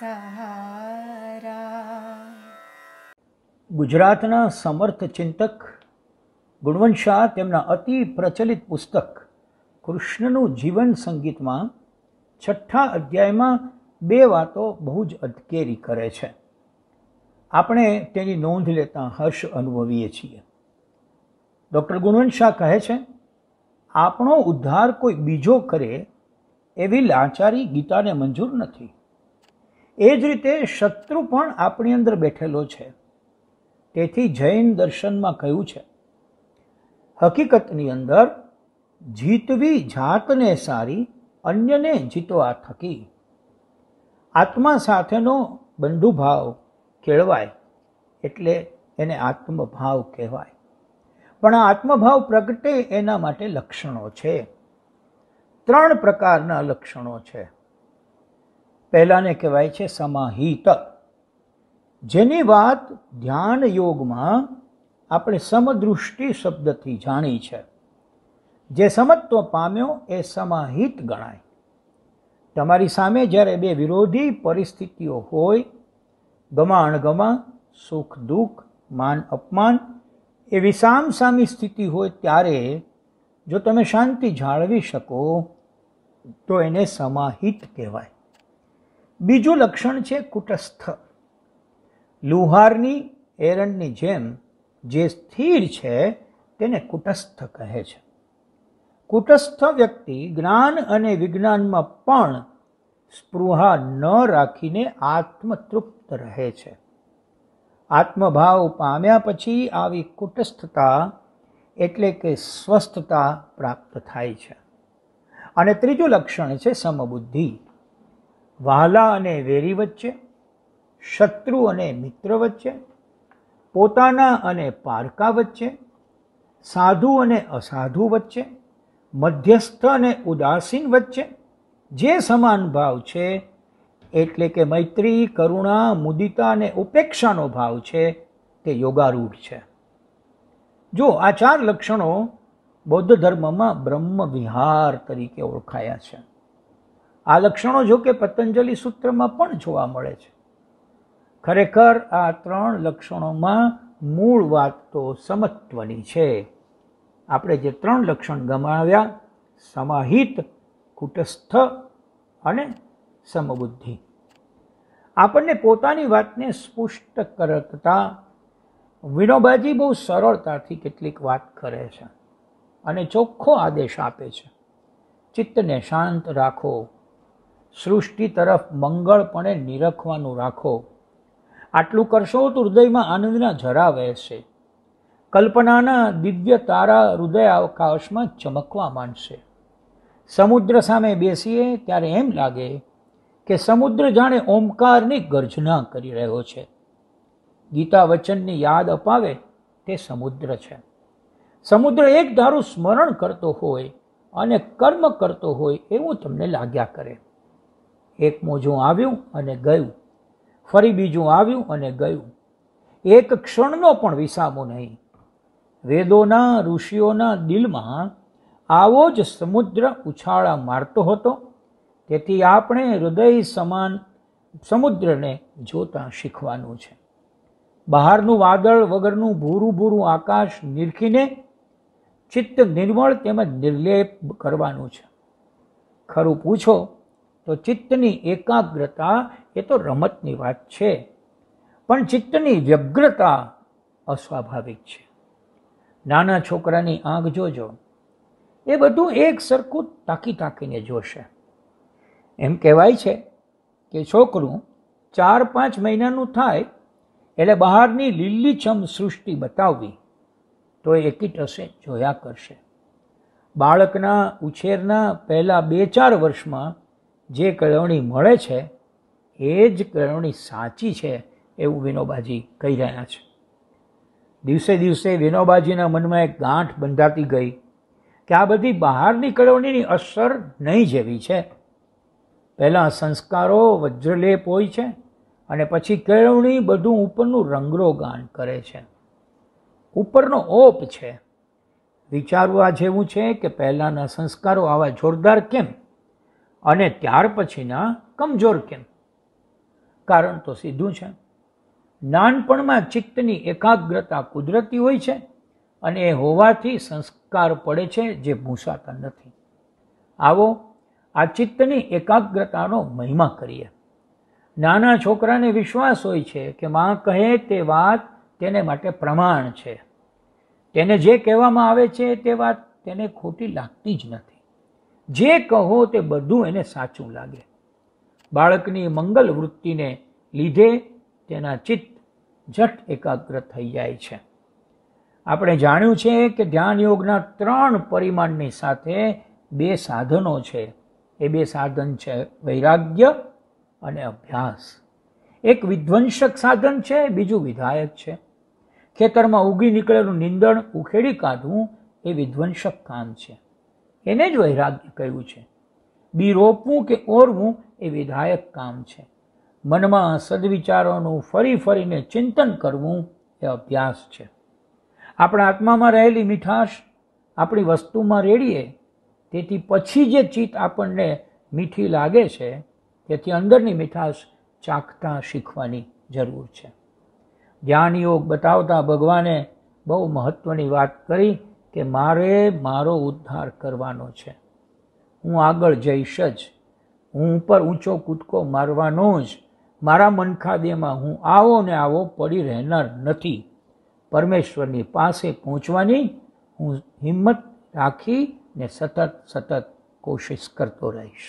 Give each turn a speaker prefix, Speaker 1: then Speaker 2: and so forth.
Speaker 1: સહારા ગુજરાતના સમર્થ ચિંતક ગુણવંત શાહ તેમના અતિ પ્રચલિત પુસ્તક કૃષ્ણનું જીવન સંગીતમાં છઠ્ઠા અધ્યાયમાં બે વાતો બહુ જ અધકેરી કરે છે આપણે તેની નોંધ લેતા હર્ષ અનુભવીએ છીએ ડૉક્ટર ગુણવંત શાહ કહે છે આપણો ઉદ્ધાર કોઈ બીજો કરે એવી લાચારી ગીતાને મંજૂર નથી એ જ રીતે શત્રુ પણ આપણી અંદર બેઠેલો છે તેથી જૈન દર્શનમાં કહ્યું છે હકીકતની અંદર જીતવી જાતને સારી અન્યને જીતવા થકી આત્મા સાથેનો બંધુભાવ કેળવાય એટલે એને આત્મભાવ કહેવાય પણ આ આત્મભાવ પ્રગટે એના માટે લક્ષણો છે ત્રણ પ્રકારના લક્ષણો છે પહેલાંને કહેવાય છે સમાહિત જેની વાત ધ્યાન યોગમાં આપણે સમદૃષ્ટિ શબ્દથી જાણી છે જે સમત્વ પામ્યો એ સમાહિત ગણાય તમારી સામે જ્યારે બે વિરોધી પરિસ્થિતિઓ હોય ગમા અણગમા સુખ દુઃખ માન અપમાન એવી સામી સ્થિતિ હોય ત્યારે જો તમે શાંતિ જાળવી શકો તો એને સમાહિત કહેવાય બીજું લક્ષણ છે કુટસ્થ લુહારની એરણની જેમ જે સ્થિર છે તેને કુટસ્થ કહે છે કુટસ્થ વ્યક્તિ જ્ઞાન અને વિજ્ઞાનમાં પણ સ્પૃહા ન રાખીને આત્મતૃપ્ત રહે છે આત્મભાવ પામ્યા પછી આવી કુટસ્થતા એટલે કે સ્વસ્થતા પ્રાપ્ત થાય છે અને ત્રીજું લક્ષણ છે સમબુદ્ધિ વાલા અને વેરી વચ્ચે શત્રુ અને મિત્ર વચ્ચે પોતાના અને પારકા વચ્ચે સાધુ અને અસાધુ વચ્ચે મધ્યસ્થ અને ઉદાસીન વચ્ચે જે સમાન ભાવ છે એટલે કે મૈત્રી કરુણા મુદિતા અને ઉપેક્ષાનો ભાવ છે તે યોગારૂઢ છે જો આ ચાર લક્ષણો બૌદ્ધ ધર્મમાં બ્રહ્મ વિહાર તરીકે ઓળખાયા છે આ લક્ષણો જો કે પતંજલિ સૂત્રમાં પણ જોવા મળે છે ખરેખર આ ત્રણ લક્ષણોમાં મૂળ વાત તો સમત્વની છે આપણે જે ત્રણ લક્ષણ ગમાવ્યા સમાહિત કુટસ્થ અને સમબુદ્ધિ આપણને પોતાની વાતને સ્પુષ્ટ કરતા વિનોબાજી બહુ સરળતાથી કેટલીક વાત કરે છે અને ચોખ્ખો આદેશ આપે છે ચિત્તને શાંત રાખો સૃષ્ટિ તરફ મંગળપણે નિરખવાનું રાખો આટલું કરશો તો હૃદયમાં આનંદના જરા વહેશે કલ્પનાના દિવ્ય તારા હૃદય અવકાશમાં ચમકવા માંડશે સમુદ્ર સામે બેસીએ ત્યારે એમ લાગે કે સમુદ્ર જાણે ઓમકારની ગર્જના કરી રહ્યો છે ગીતા વચનની યાદ અપાવે તે સમુદ્ર છે સમુદ્ર એક ધારું સ્મરણ કરતો હોય અને કર્મ કરતો હોય એવું તમને લાગ્યા કરે એક મોજું આવ્યું અને ગયું ફરી બીજું આવ્યું અને ગયું એક ક્ષણનો પણ વિસામો નહીં વેદોના ઋષિઓના દિલમાં આવો જ સમુદ્ર ઉછાળા મારતો હતો તેથી આપણે હૃદય સમાન સમુદ્રને જોતાં શીખવાનું છે બહારનું વાદળ વગરનું ભૂરું ભૂરું આકાશ નિરખીને ચિત્ત નિર્મળ તેમજ નિર્લેપ કરવાનું છે ખરું પૂછો તો ચિત્તની એકાગ્રતા એ તો રમતની વાત છે પણ ચિત્તની વ્યગ્રતા અસ્વાભાવિક છે નાના છોકરાની આંખ જોજો એ બધું એક સરખું તાકી તાકીને જોશે એમ કહેવાય છે કે છોકરું ચાર પાંચ મહિનાનું થાય એટલે બહારની લીલીછમ સૃષ્ટિ બતાવવી તો એ એકીટ હશે જોયા કરશે બાળકના ઉછેરના પહેલાં બે ચાર વર્ષમાં જે કેળવણી મળે છે એ જ કેળવણી સાચી છે એવું વિનોબાજી કહી રહ્યા છે દિવસે દિવસે વિનોબાજીના મનમાં એક ગાંઠ બંધાતી ગઈ કે આ બધી બહારની કળવણીની અસર નહીં જેવી છે પહેલાં સંસ્કારો વજ્રલેપ હોય છે અને પછી કેળવણી બધું ઉપરનું રંગરો ગાન કરે છે ઉપરનો ઓપ છે વિચારવા જેવું છે કે પહેલાંના સંસ્કારો આવા જોરદાર કેમ અને ત્યાર પછીના કમજોર કેમ કારણ તો સીધું છે નાનપણમાં ચિત્તની એકાગ્રતા કુદરતી હોય છે અને એ હોવાથી સંસ્કાર પડે છે જે ભૂંસાતા નથી આવો આ ચિત્તની એકાગ્રતાનો મહિમા કરીએ નાના છોકરાને વિશ્વાસ હોય છે કે માં કહે તે વાત તેને માટે પ્રમાણ છે તેને જે કહેવામાં આવે છે તે વાત તેને ખોટી લાગતી જ નથી જે કહો તે બધું એને સાચું લાગે બાળકની મંગલ વૃત્તિને લીધે તેના ચિત્ત જટ એકાગ્ર થઈ જાય છે આપણે જાણ્યું છે કે ધ્યાન યોગના ત્રણ પરિમાણની સાથે બે સાધનો છે એ બે સાધન છે વૈરાગ્ય અને અભ્યાસ એક વિધ્વંસક સાધન છે બીજું વિધાયક છે ખેતરમાં ઉગી નીકળેલું નિંદણ ઉખેડી કાઢવું એ વિધ્વંસક કામ છે એને જ વૈરાગ્ય કહ્યું છે બી રોપવું કે ઓરવું એ વિધાયક કામ છે મનમાં સદવિચારોનું ફરી ફરીને ચિંતન કરવું એ અભ્યાસ છે આપણા આત્મામાં રહેલી મીઠાશ આપણી વસ્તુમાં રેડીએ તેથી પછી જે ચિત્ત આપણને મીઠી લાગે છે તેથી અંદરની મીઠાશ ચાખતા શીખવાની જરૂર છે ધ્યાન યોગ બતાવતા ભગવાને બહુ મહત્ત્વની વાત કરી કે મારે મારો ઉદ્ધાર કરવાનો છે હું આગળ જઈશ જ હું ઉપર ઊંચો કૂદકો મારવાનો જ મારા મનખાદેમાં હું આવો ને આવો પડી રહેનાર નથી પરમેશ્વરની પાસે પહોંચવાની હું હિંમત રાખી ને સતત સતત કોશિશ કરતો રહીશ